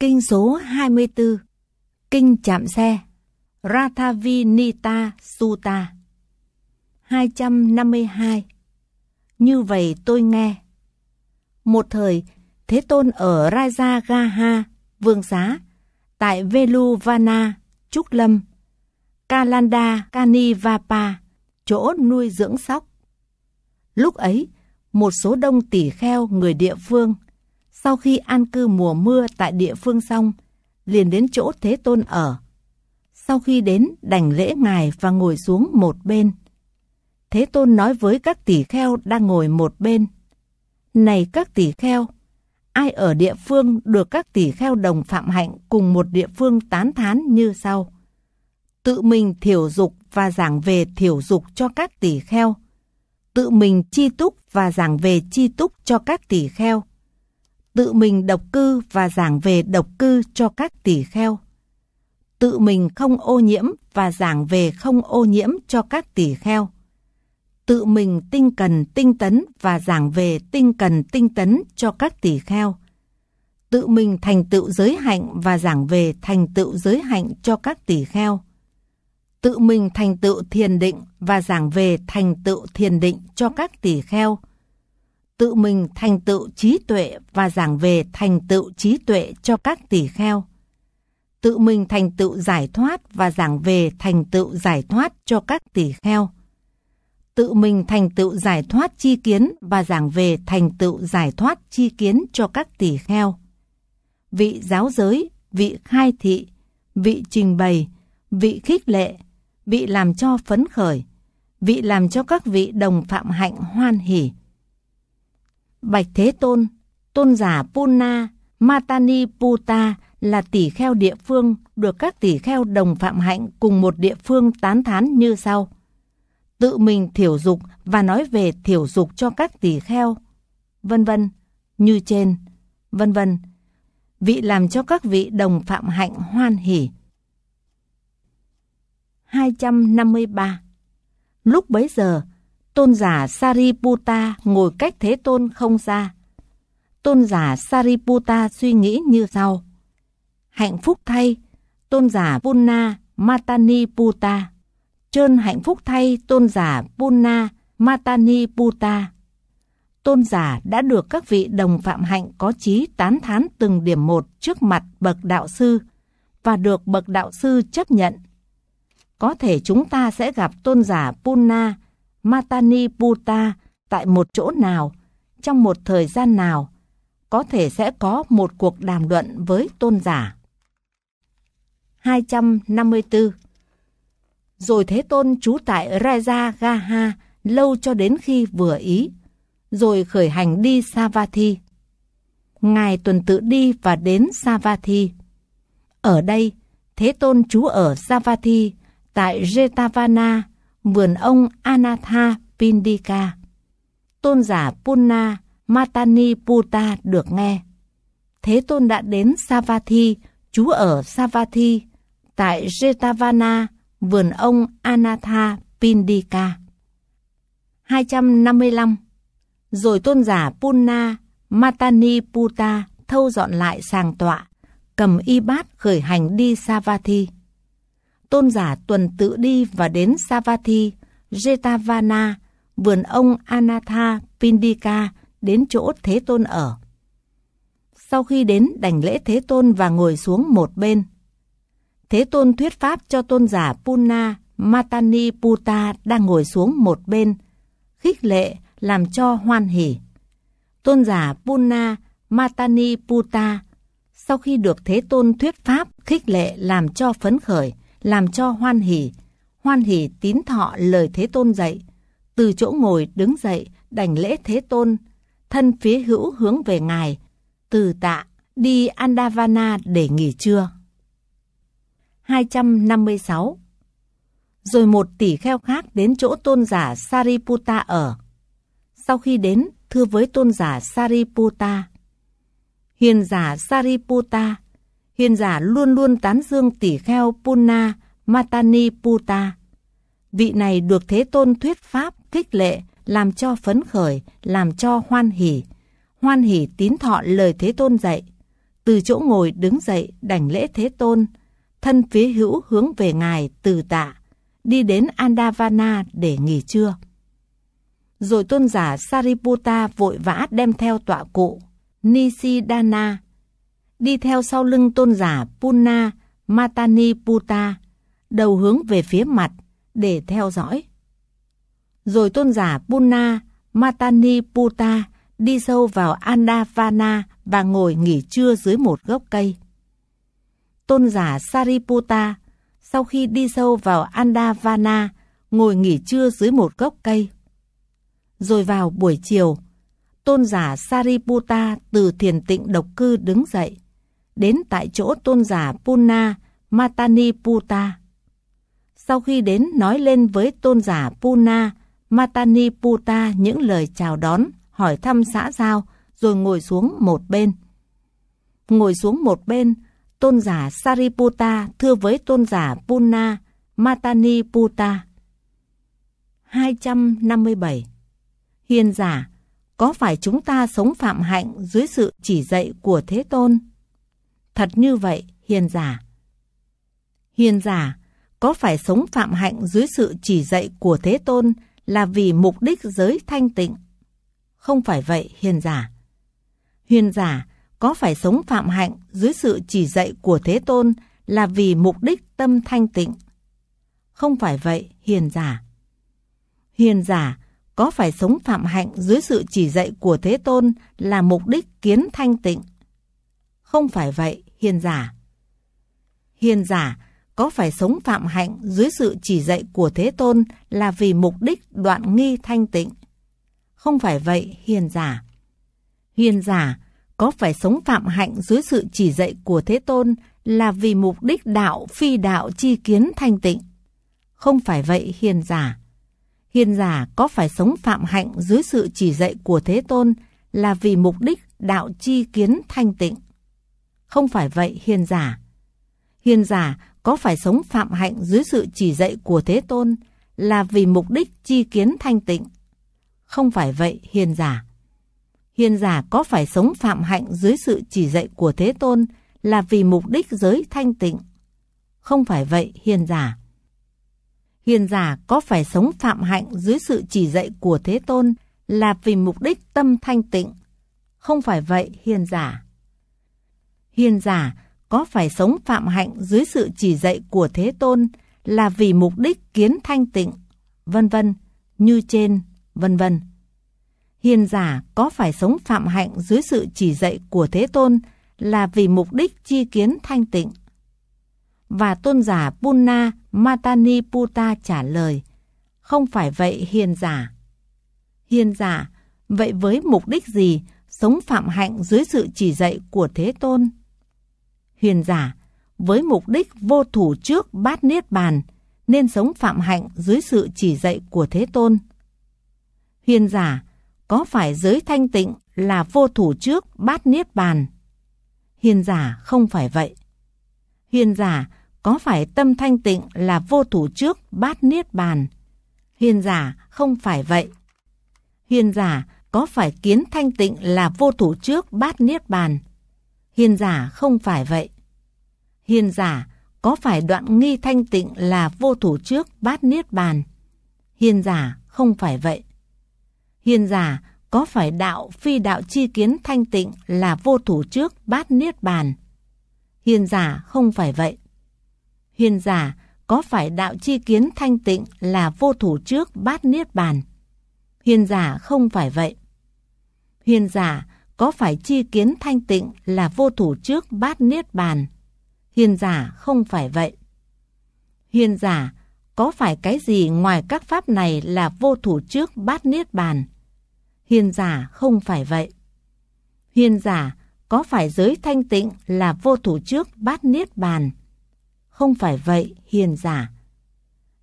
Kinh số 24 Kinh chạm xe Rathavinita Sutta 252 Như vậy tôi nghe Một thời, Thế Tôn ở Rajagaha Vương Xá, tại Veluvana, Trúc Lâm, Kalanda Kanivapa, chỗ nuôi dưỡng sóc. Lúc ấy, một số đông tỷ kheo người địa phương – sau khi an cư mùa mưa tại địa phương xong, liền đến chỗ Thế Tôn ở. Sau khi đến, đành lễ ngài và ngồi xuống một bên. Thế Tôn nói với các tỷ kheo đang ngồi một bên. Này các tỷ kheo, ai ở địa phương được các tỷ kheo đồng phạm hạnh cùng một địa phương tán thán như sau. Tự mình thiểu dục và giảng về thiểu dục cho các tỷ kheo. Tự mình chi túc và giảng về chi túc cho các tỷ kheo tự mình độc cư và giảng về độc cư cho các tỷ kheo. Tự mình không ô nhiễm và giảng về không ô nhiễm cho các tỷ kheo. Tự mình tinh cần tinh tấn và giảng về tinh cần tinh tấn cho các tỷ kheo. Tự mình thành tựu giới hạnh và giảng về thành tựu giới hạnh cho các tỷ kheo. Tự mình thành tựu thiền định và giảng về thành tựu thiền định cho các tỷ kheo tự mình thành tựu trí tuệ và giảng về thành tựu trí tuệ cho các tỷ kheo. Tự mình thành tựu giải thoát và giảng về thành tựu giải thoát cho các tỷ kheo. Tự mình thành tựu giải thoát chi kiến và giảng về thành tựu giải thoát chi kiến cho các tỷ kheo. Vị giáo giới, vị khai thị, vị trình bày, vị khích lệ, vị làm cho phấn khởi, vị làm cho các vị đồng phạm hạnh hoan hỉ Bạch Thế Tôn, tôn giả Puna, Matani Puta là tỷ kheo địa phương được các tỷ kheo đồng phạm hạnh cùng một địa phương tán thán như sau. Tự mình thiểu dục và nói về thiểu dục cho các tỷ kheo, vân vân, như trên, vân vân. Vị làm cho các vị đồng phạm hạnh hoan hỉ. 253 Lúc bấy giờ, tôn giả Sariputta ngồi cách thế tôn không xa. Tôn giả Sariputta suy nghĩ như sau. Hạnh phúc thay, tôn giả Punna Matani Trơn hạnh phúc thay tôn giả Punna Matani Tôn giả đã được các vị đồng phạm hạnh có trí tán thán từng điểm một trước mặt bậc đạo sư và được bậc đạo sư chấp nhận. Có thể chúng ta sẽ gặp tôn giả Punna Mataniputta tại một chỗ nào, trong một thời gian nào, có thể sẽ có một cuộc đàm luận với tôn giả. 254 Rồi Thế Tôn trú tại Raja Gaha lâu cho đến khi vừa ý, rồi khởi hành đi Savatthi. Ngài tuần tự đi và đến Savatthi. Ở đây, Thế Tôn trú ở Savatthi tại Jetavana vườn ông Anatha Pindika. Tôn giả Punna Matani được nghe. Thế Tôn đã đến Savathi, trú ở Savathi, tại Jetavana, vườn ông Anatha Pindika. 255 Rồi tôn giả Punna Matani thâu dọn lại sàng tọa, cầm y bát khởi hành đi Savatthi tôn giả tuần tự đi và đến Savatthi, Jetavana, vườn ông Anatha Pindika đến chỗ Thế Tôn ở. Sau khi đến đảnh lễ Thế Tôn và ngồi xuống một bên. Thế Tôn thuyết pháp cho tôn giả Puna Matani Puta đang ngồi xuống một bên, khích lệ làm cho hoan hỉ. Tôn giả Puna Matani Puta sau khi được Thế Tôn thuyết pháp khích lệ làm cho phấn khởi, làm cho hoan hỉ. Hoan hỉ tín thọ lời Thế Tôn dạy. Từ chỗ ngồi đứng dậy, đảnh lễ Thế Tôn. Thân phía hữu hướng về Ngài. Từ tạ, đi Andavana để nghỉ trưa. 256 Rồi một tỷ kheo khác đến chỗ tôn giả Sariputta ở. Sau khi đến, thưa với tôn giả Sariputta. Hiền giả Sariputta, Hiền giả luôn luôn tán dương tỷ kheo Punna Matani Puta. Vị này được Thế Tôn thuyết pháp, khích lệ, làm cho phấn khởi, làm cho hoan hỉ. Hoan hỉ tín thọ lời Thế Tôn dạy. Từ chỗ ngồi đứng dậy đảnh lễ Thế Tôn, thân phía hữu hướng về Ngài từ tạ, đi đến Andavana để nghỉ trưa. Rồi tôn giả Sariputta vội vã đem theo tọa cụ Nisidana đi theo sau lưng tôn giả Puna Matani Puta, đầu hướng về phía mặt để theo dõi. Rồi tôn giả Puna Matani Puta đi sâu vào Andavana và ngồi nghỉ trưa dưới một gốc cây. Tôn giả Sariputta sau khi đi sâu vào Andavana ngồi nghỉ trưa dưới một gốc cây. Rồi vào buổi chiều, tôn giả Sariputta từ thiền tịnh độc cư đứng dậy, đến tại chỗ tôn giả Puna Matani Puta. Sau khi đến nói lên với tôn giả Puna Matani Puta những lời chào đón, hỏi thăm xã giao, rồi ngồi xuống một bên. Ngồi xuống một bên, tôn giả Sariputa thưa với tôn giả Puna Matani Puta. 257 Hiền giả, có phải chúng ta sống phạm hạnh dưới sự chỉ dạy của Thế Tôn? Thật như vậy, hiền giả. Hiền giả, có phải sống phạm hạnh dưới sự chỉ dạy của Thế Tôn là vì mục đích giới thanh tịnh? Không phải vậy, hiền giả. Hiền giả, có phải sống phạm hạnh dưới sự chỉ dạy của Thế Tôn là vì mục đích tâm thanh tịnh? Không phải vậy, hiền giả. Hiền giả, có phải sống phạm hạnh dưới sự chỉ dạy của Thế Tôn là mục đích kiến thanh tịnh? Không phải vậy, hiền giả. Hiền giả có phải sống phạm hạnh dưới sự chỉ dạy của Thế Tôn là vì mục đích đoạn nghi thanh tịnh. Không phải vậy hiền giả. Hiền giả có phải sống phạm hạnh dưới sự chỉ dạy của Thế Tôn là vì mục đích đạo phi đạo chi kiến thanh tịnh. Không phải vậy hiền giả. Hiền giả có phải sống phạm hạnh dưới sự chỉ dạy của Thế Tôn là vì mục đích đạo chi kiến thanh tịnh. Không phải vậy hiền giả. Hiền giả có phải sống phạm hạnh dưới sự chỉ dạy của Thế Tôn là vì mục đích chi kiến thanh tịnh. Không phải vậy hiền giả. Hiền giả có phải sống phạm hạnh dưới sự chỉ dạy của Thế Tôn là vì mục đích giới thanh tịnh. Không phải vậy hiền giả. Hiền giả có phải sống phạm hạnh dưới sự chỉ dạy của Thế Tôn là vì mục đích tâm thanh tịnh. Không phải vậy hiền giả hiền giả có phải sống phạm hạnh dưới sự chỉ dạy của Thế Tôn là vì mục đích kiến thanh tịnh, vân vân, như trên, vân vân. Hiền giả có phải sống phạm hạnh dưới sự chỉ dạy của Thế Tôn là vì mục đích chi kiến thanh tịnh. Và tôn giả puna Matani Puta trả lời, không phải vậy hiền giả. Hiền giả, vậy với mục đích gì sống phạm hạnh dưới sự chỉ dạy của Thế Tôn? Huyền giả, với mục đích vô thủ trước bát niết bàn, nên sống phạm hạnh dưới sự chỉ dạy của Thế Tôn. Huyền giả, có phải giới thanh tịnh là vô thủ trước bát niết bàn? Huyền giả không phải vậy. Huyền giả, có phải tâm thanh tịnh là vô thủ trước bát niết bàn? Huyền giả không phải vậy. Huyền giả có phải kiến thanh tịnh là vô thủ trước bát niết bàn? Hiền giả không phải vậy hiền giả có phải đoạn nghi thanh tịnh là vô thủ trước bát niết bàn? Hiền giả không phải vậy. Hiền giả có phải đạo phi đạo chi kiến thanh tịnh là vô thủ trước bát niết bàn? Hiền giả không phải vậy. Hiền giả có phải đạo chi kiến thanh tịnh là vô thủ trước bát niết bàn? Hiền giả không phải vậy. Hiền giả có phải chi kiến thanh tịnh là vô thủ trước bát niết bàn? hiền giả không phải vậy. Hiền giả, có phải cái gì ngoài các pháp này là vô thủ trước bát niết bàn? Hiền giả không phải vậy. Hiền giả, có phải giới thanh tịnh là vô thủ trước bát niết bàn? Không phải vậy, hiền giả.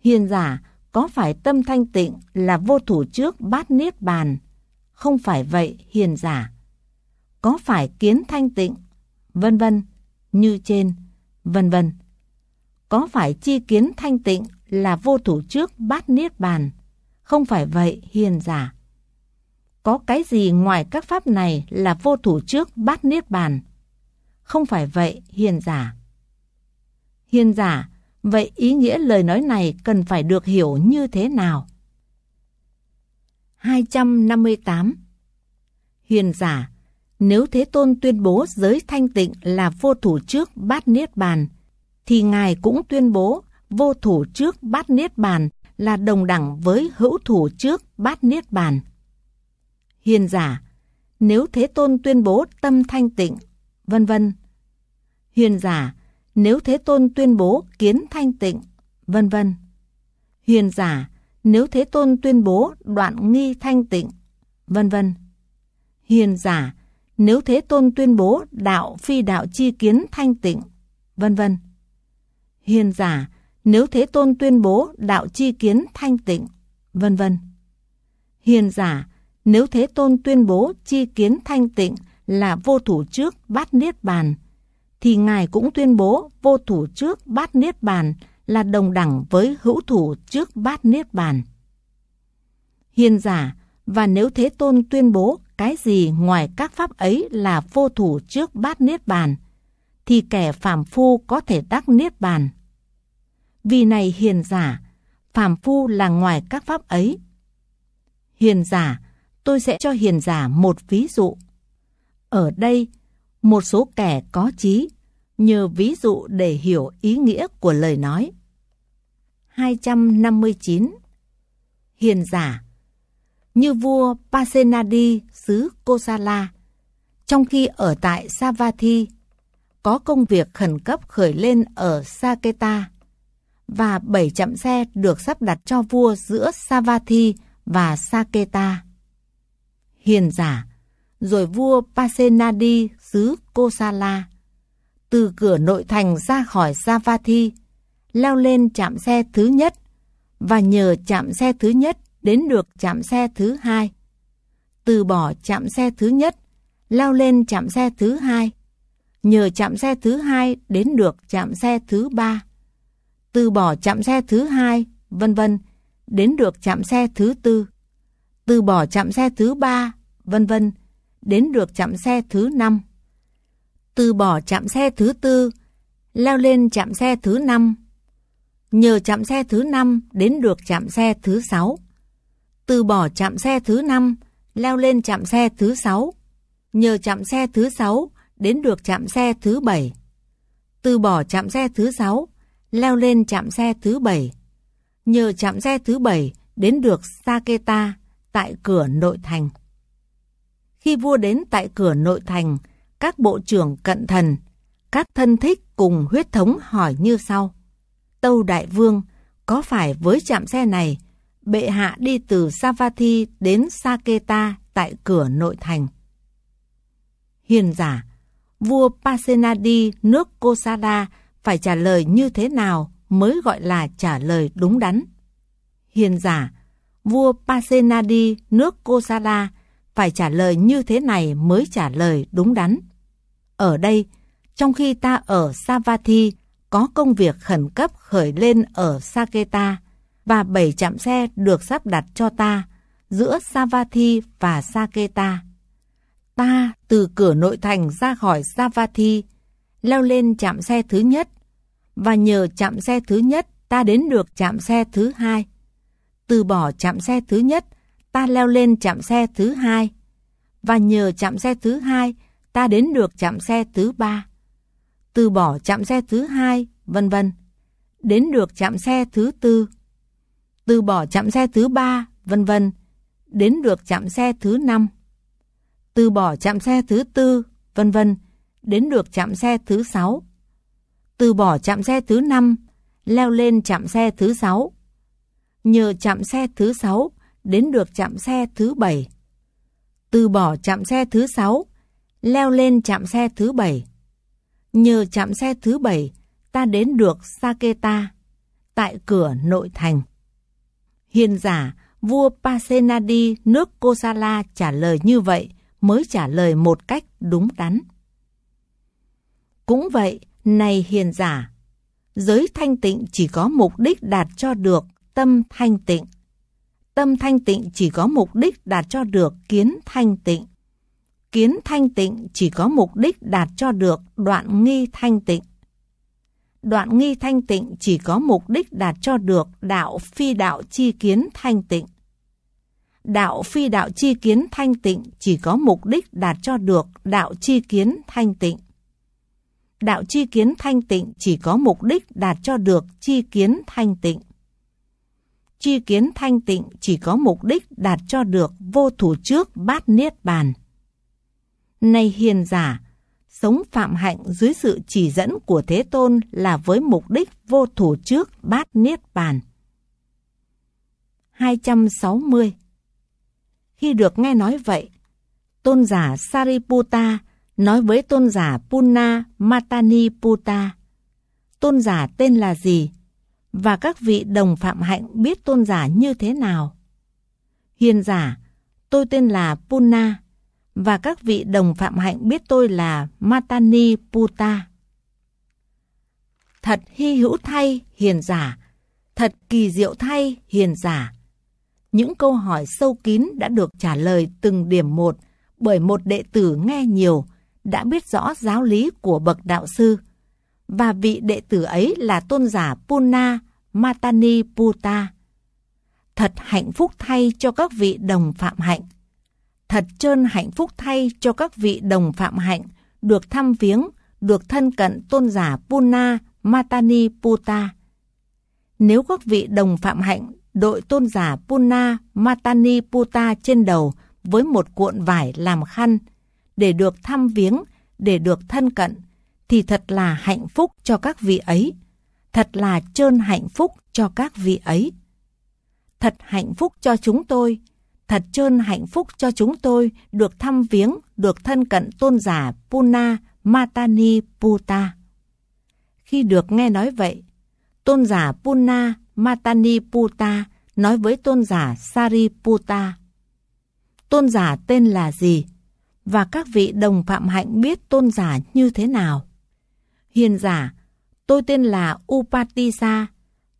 Hiền giả, có phải tâm thanh tịnh là vô thủ trước bát niết bàn? Không phải vậy, hiền giả. Có phải kiến thanh tịnh? Vân vân, như trên vân vân. Có phải chi kiến thanh tịnh là vô thủ trước bát niết bàn? Không phải vậy, hiền giả. Có cái gì ngoài các pháp này là vô thủ trước bát niết bàn? Không phải vậy, hiền giả. Hiền giả, vậy ý nghĩa lời nói này cần phải được hiểu như thế nào? 258 Hiền giả nếu Thế Tôn tuyên bố giới thanh tịnh là vô thủ trước bát niết bàn, thì Ngài cũng tuyên bố vô thủ trước bát niết bàn là đồng đẳng với hữu thủ trước bát niết bàn. Hiền giả, nếu Thế Tôn tuyên bố tâm thanh tịnh, vân vân. Hiền giả, nếu Thế Tôn tuyên bố kiến thanh tịnh, vân vân. Hiền giả, nếu Thế Tôn tuyên bố đoạn nghi thanh tịnh, vân vân. Hiền giả, nếu Thế Tôn tuyên bố đạo phi đạo chi kiến thanh tịnh, vân vân. Hiền giả, nếu Thế Tôn tuyên bố đạo chi kiến thanh tịnh, vân vân. Hiền giả, nếu Thế Tôn tuyên bố chi kiến thanh tịnh là vô thủ trước bát niết bàn, thì Ngài cũng tuyên bố vô thủ trước bát niết bàn là đồng đẳng với hữu thủ trước bát niết bàn. Hiền giả, và nếu Thế Tôn tuyên bố cái gì ngoài các pháp ấy là vô thủ trước bát niết bàn, thì kẻ phàm phu có thể đắc niết bàn. Vì này hiền giả, phàm phu là ngoài các pháp ấy. Hiền giả, tôi sẽ cho hiền giả một ví dụ. Ở đây, một số kẻ có trí nhờ ví dụ để hiểu ý nghĩa của lời nói. 259 Hiền giả như vua Pasenadi xứ Kosala. Trong khi ở tại Savathi có công việc khẩn cấp khởi lên ở Saketa và 7 chạm xe được sắp đặt cho vua giữa Savathi và Saketa. Hiền giả, rồi vua Pasenadi xứ Kosala từ cửa nội thành ra khỏi Savathi leo lên chạm xe thứ nhất và nhờ chạm xe thứ nhất đến được chạm xe thứ hai. Từ bỏ chạm xe thứ nhất, lao lên chạm xe thứ hai. Nhờ chạm xe thứ hai đến được chạm xe thứ ba. Từ bỏ chạm xe thứ hai, vân vân, đến được chạm xe thứ tư. Từ bỏ chạm xe thứ ba, vân vân, đến được chạm xe thứ năm. Từ bỏ chạm xe thứ tư, leo lên chạm xe thứ năm nhờ chạm xe thứ năm đến được chạm xe thứ 6 từ bỏ chạm xe thứ 5, leo lên chạm xe thứ 6, nhờ chạm xe thứ 6 đến được chạm xe thứ 7. Từ bỏ chạm xe thứ 6, leo lên chạm xe thứ 7, nhờ chạm xe thứ 7 đến được Saketa tại cửa nội thành. Khi vua đến tại cửa nội thành, các bộ trưởng cận thần, các thân thích cùng huyết thống hỏi như sau. Tâu Đại Vương, có phải với chạm xe này bệ hạ đi từ Savatthi đến Saketa tại cửa nội thành. Hiền giả, vua Pasenadi nước Kosada phải trả lời như thế nào mới gọi là trả lời đúng đắn? Hiền giả, vua Pasenadi nước Kosada phải trả lời như thế này mới trả lời đúng đắn. Ở đây, trong khi ta ở Savatthi có công việc khẩn cấp khởi lên ở Saketa, và bảy chạm xe được sắp đặt cho ta giữa Savathi và Saketa. Ta từ cửa nội thành ra khỏi Savathi, leo lên chạm xe thứ nhất và nhờ chạm xe thứ nhất ta đến được chạm xe thứ hai. Từ bỏ chạm xe thứ nhất, ta leo lên chạm xe thứ hai và nhờ chạm xe thứ hai ta đến được chạm xe thứ ba. Từ bỏ chạm xe thứ hai, vân vân. Đến được chạm xe thứ tư từ bỏ chạm xe thứ ba, vân vân, đến được chạm xe thứ năm, từ bỏ chạm xe thứ tư, vân vân, đến được chạm xe thứ sáu, từ bỏ chạm xe thứ năm, leo lên chạm xe thứ sáu, nhờ chạm xe thứ sáu đến được chạm xe thứ bảy, từ bỏ chạm xe thứ sáu, leo lên chạm xe thứ bảy, nhờ chạm xe thứ bảy ta đến được Saketa tại cửa nội thành. Hiền giả, vua Pasenadi nước Kosala trả lời như vậy mới trả lời một cách đúng đắn. Cũng vậy, này hiền giả, giới thanh tịnh chỉ có mục đích đạt cho được tâm thanh tịnh. Tâm thanh tịnh chỉ có mục đích đạt cho được kiến thanh tịnh. Kiến thanh tịnh chỉ có mục đích đạt cho được đoạn nghi thanh tịnh đoạn nghi thanh tịnh chỉ có mục đích đạt cho được đạo phi đạo chi kiến thanh tịnh. Đạo phi đạo chi kiến thanh tịnh chỉ có mục đích đạt cho được đạo chi kiến thanh tịnh. Đạo chi kiến thanh tịnh chỉ có mục đích đạt cho được chi kiến thanh tịnh. Chi kiến thanh tịnh chỉ có mục đích đạt cho được vô thủ trước bát niết bàn. Này hiền giả! sống phạm hạnh dưới sự chỉ dẫn của Thế Tôn là với mục đích vô thủ trước bát niết bàn. 260 Khi được nghe nói vậy, tôn giả Sariputta nói với tôn giả Punna Mataniputta: Tôn giả tên là gì? Và các vị đồng phạm hạnh biết tôn giả như thế nào? Hiền giả, tôi tên là Punna và các vị đồng phạm hạnh biết tôi là Matani Puta. Thật hy hữu thay, hiền giả. Thật kỳ diệu thay, hiền giả. Những câu hỏi sâu kín đã được trả lời từng điểm một bởi một đệ tử nghe nhiều, đã biết rõ giáo lý của bậc đạo sư. Và vị đệ tử ấy là tôn giả Puna Matani Puta. Thật hạnh phúc thay cho các vị đồng phạm hạnh. Thật trơn hạnh phúc thay cho các vị đồng phạm hạnh được thăm viếng, được thân cận tôn giả Puna Matani Puta. Nếu các vị đồng phạm hạnh đội tôn giả Puna Matani Puta trên đầu với một cuộn vải làm khăn để được thăm viếng, để được thân cận thì thật là hạnh phúc cho các vị ấy, thật là trơn hạnh phúc cho các vị ấy. Thật hạnh phúc cho chúng tôi Thật trơn hạnh phúc cho chúng tôi được thăm viếng, được thân cận tôn giả Puna Matani Puta. Khi được nghe nói vậy, tôn giả Puna Matani Puta nói với tôn giả Sariputa. Tôn giả tên là gì? Và các vị đồng phạm hạnh biết tôn giả như thế nào? Hiền giả, tôi tên là Upatisa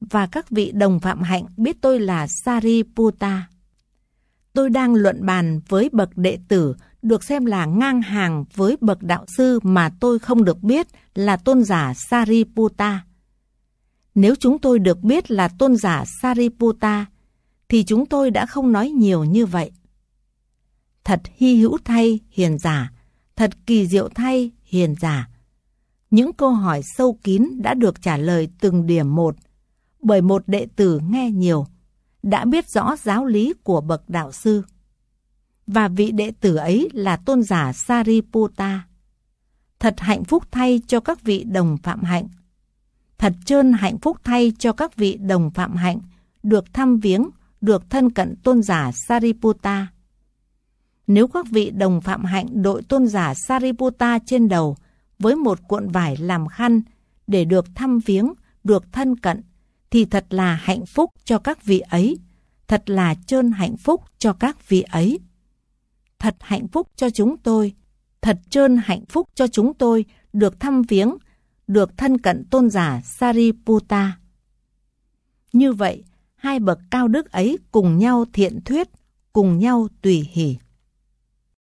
và các vị đồng phạm hạnh biết tôi là Sariputa tôi đang luận bàn với bậc đệ tử được xem là ngang hàng với bậc đạo sư mà tôi không được biết là tôn giả Sariputta. Nếu chúng tôi được biết là tôn giả Sariputta, thì chúng tôi đã không nói nhiều như vậy. Thật hy hữu thay, hiền giả, thật kỳ diệu thay, hiền giả. Những câu hỏi sâu kín đã được trả lời từng điểm một, bởi một đệ tử nghe nhiều, đã biết rõ giáo lý của bậc đạo sư. Và vị đệ tử ấy là tôn giả Sariputta. Thật hạnh phúc thay cho các vị đồng phạm hạnh. Thật trơn hạnh phúc thay cho các vị đồng phạm hạnh được thăm viếng, được thân cận tôn giả Sariputta. Nếu các vị đồng phạm hạnh đội tôn giả Sariputta trên đầu với một cuộn vải làm khăn để được thăm viếng, được thân cận, thì thật là hạnh phúc cho các vị ấy, thật là trơn hạnh phúc cho các vị ấy. Thật hạnh phúc cho chúng tôi, thật trơn hạnh phúc cho chúng tôi được thăm viếng, được thân cận tôn giả Sariputta. Như vậy, hai bậc cao đức ấy cùng nhau thiện thuyết, cùng nhau tùy hỷ.